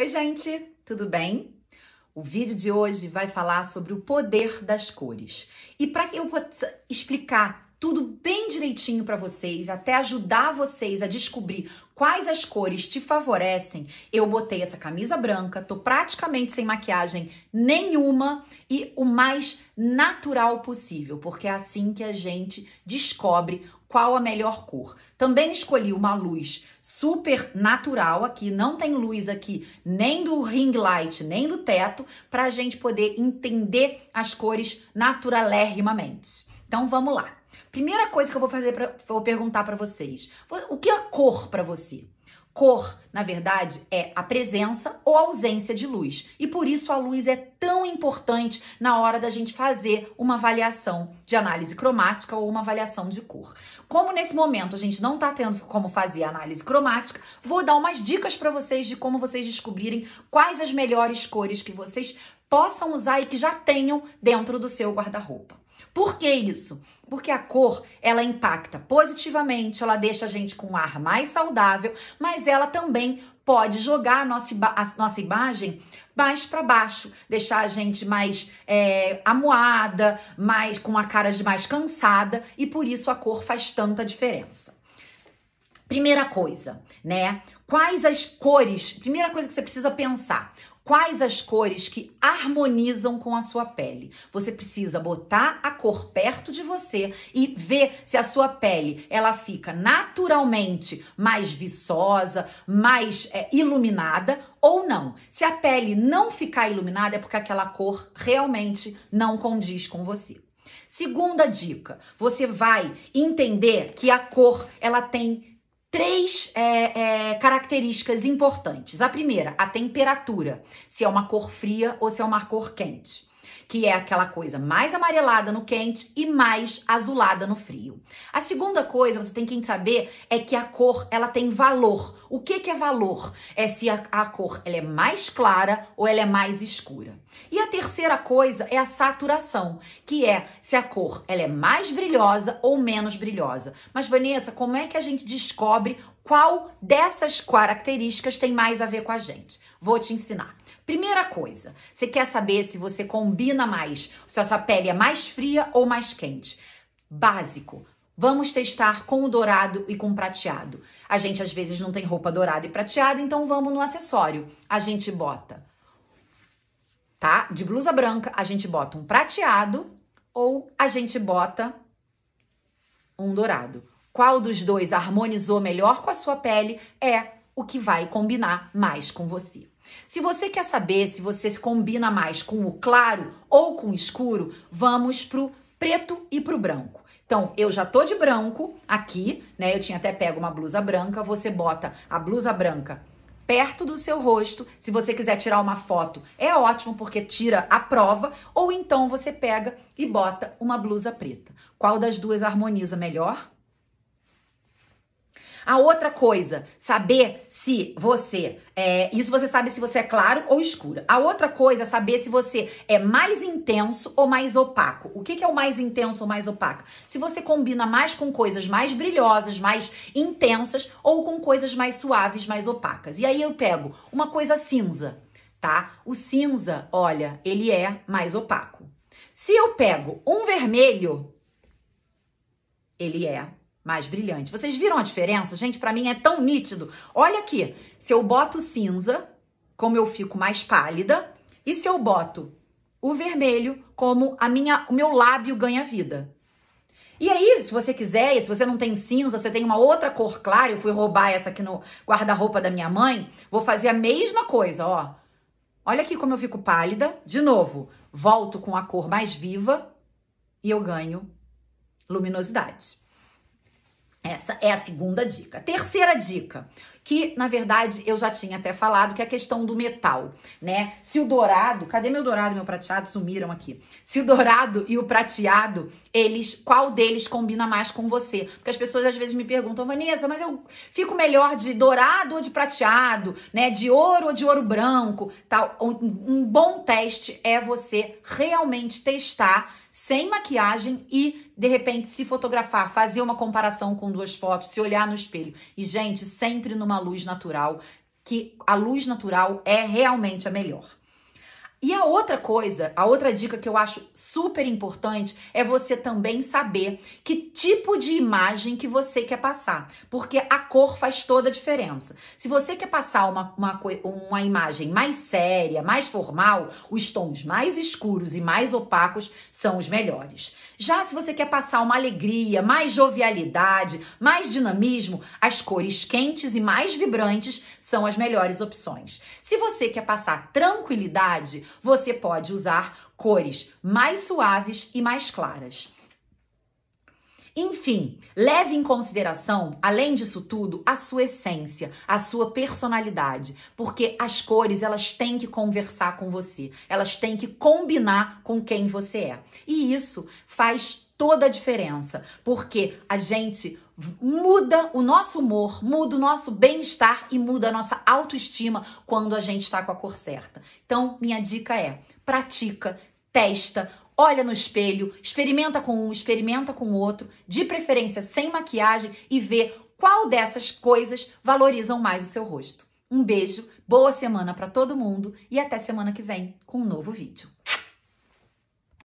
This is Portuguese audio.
Oi, gente, tudo bem? O vídeo de hoje vai falar sobre o poder das cores. E para que eu possa explicar tudo bem direitinho para vocês, até ajudar vocês a descobrir quais as cores te favorecem, eu botei essa camisa branca, tô praticamente sem maquiagem nenhuma e o mais natural possível, porque é assim que a gente descobre qual a melhor cor. Também escolhi uma luz super natural aqui, não tem luz aqui nem do ring light, nem do teto, para a gente poder entender as cores naturalérrimamente. Então vamos lá. Primeira coisa que eu vou fazer, pra, vou perguntar para vocês: o que é cor para você? Cor, na verdade, é a presença ou ausência de luz. E por isso a luz é tão importante na hora da gente fazer uma avaliação de análise cromática ou uma avaliação de cor. Como nesse momento a gente não está tendo como fazer análise cromática, vou dar umas dicas para vocês de como vocês descobrirem quais as melhores cores que vocês possam usar e que já tenham dentro do seu guarda-roupa. Por que isso? Porque a cor, ela impacta positivamente, ela deixa a gente com um ar mais saudável, mas ela também pode jogar a nossa, a nossa imagem mais para baixo, deixar a gente mais é, amuada, mais com a cara de mais cansada, e por isso a cor faz tanta diferença. Primeira coisa, né? Quais as cores? Primeira coisa que você precisa pensar: Quais as cores que harmonizam com a sua pele? Você precisa botar a cor perto de você e ver se a sua pele ela fica naturalmente mais viçosa, mais é, iluminada ou não. Se a pele não ficar iluminada é porque aquela cor realmente não condiz com você. Segunda dica, você vai entender que a cor ela tem três é, é, características importantes. A primeira, a temperatura, se é uma cor fria ou se é uma cor quente que é aquela coisa mais amarelada no quente e mais azulada no frio. A segunda coisa, você tem que saber, é que a cor ela tem valor. O que, que é valor? É se a, a cor ela é mais clara ou ela é mais escura. E a terceira coisa é a saturação, que é se a cor ela é mais brilhosa ou menos brilhosa. Mas Vanessa, como é que a gente descobre qual dessas características tem mais a ver com a gente? Vou te ensinar. Primeira coisa, você quer saber se você combina mais, se a sua pele é mais fria ou mais quente. Básico. Vamos testar com o dourado e com o prateado. A gente às vezes não tem roupa dourada e prateada, então vamos no acessório. A gente bota, tá? De blusa branca, a gente bota um prateado ou a gente bota um dourado. Qual dos dois harmonizou melhor com a sua pele é o que vai combinar mais com você. Se você quer saber se você se combina mais com o claro ou com o escuro, vamos pro preto e pro branco. Então, eu já tô de branco aqui, né? Eu tinha até pego uma blusa branca, você bota a blusa branca perto do seu rosto. Se você quiser tirar uma foto, é ótimo porque tira a prova, ou então você pega e bota uma blusa preta. Qual das duas harmoniza melhor? A outra coisa, saber se você é, isso você sabe se você é claro ou escuro. A outra coisa é saber se você é mais intenso ou mais opaco. O que, que é o mais intenso ou mais opaco? Se você combina mais com coisas mais brilhosas, mais intensas, ou com coisas mais suaves, mais opacas. E aí eu pego uma coisa cinza, tá? O cinza, olha, ele é mais opaco. Se eu pego um vermelho, ele é mais brilhante. Vocês viram a diferença? Gente, para mim é tão nítido. Olha aqui, se eu boto cinza, como eu fico mais pálida, e se eu boto o vermelho, como a minha, o meu lábio ganha vida. E aí, se você quiser, se você não tem cinza, você tem uma outra cor clara, eu fui roubar essa aqui no guarda-roupa da minha mãe, vou fazer a mesma coisa, ó. Olha aqui como eu fico pálida. De novo, volto com a cor mais viva e eu ganho luminosidade. Essa é a segunda dica. Terceira dica: que na verdade eu já tinha até falado, que é a questão do metal, né? Se o dourado, cadê meu dourado e meu prateado sumiram aqui? Se o dourado e o prateado, eles, qual deles combina mais com você? Porque as pessoas às vezes me perguntam, Vanessa, mas eu fico melhor de dourado ou de prateado, né? De ouro ou de ouro branco, tal. Um bom teste é você realmente testar sem maquiagem e de repente se fotografar, fazer uma comparação com duas fotos, se olhar no espelho. E gente, sempre numa uma luz natural, que a luz natural é realmente a melhor. E a outra coisa, a outra dica que eu acho super importante é você também saber que tipo de imagem que você quer passar, porque a cor faz toda a diferença. Se você quer passar uma, uma, uma imagem mais séria, mais formal, os tons mais escuros e mais opacos são os melhores. Já se você quer passar uma alegria, mais jovialidade, mais dinamismo, as cores quentes e mais vibrantes são as melhores opções. Se você quer passar tranquilidade, você pode usar cores mais suaves e mais claras. Enfim, leve em consideração, além disso tudo, a sua essência, a sua personalidade, porque as cores elas têm que conversar com você, elas têm que combinar com quem você é. E isso faz toda a diferença, porque a gente muda o nosso humor, muda o nosso bem-estar e muda a nossa autoestima quando a gente está com a cor certa. Então, minha dica é: pratica, testa, olha no espelho, experimenta com um, experimenta com o outro, de preferência sem maquiagem e vê qual dessas coisas valorizam mais o seu rosto. Um beijo, boa semana para todo mundo e até semana que vem com um novo vídeo.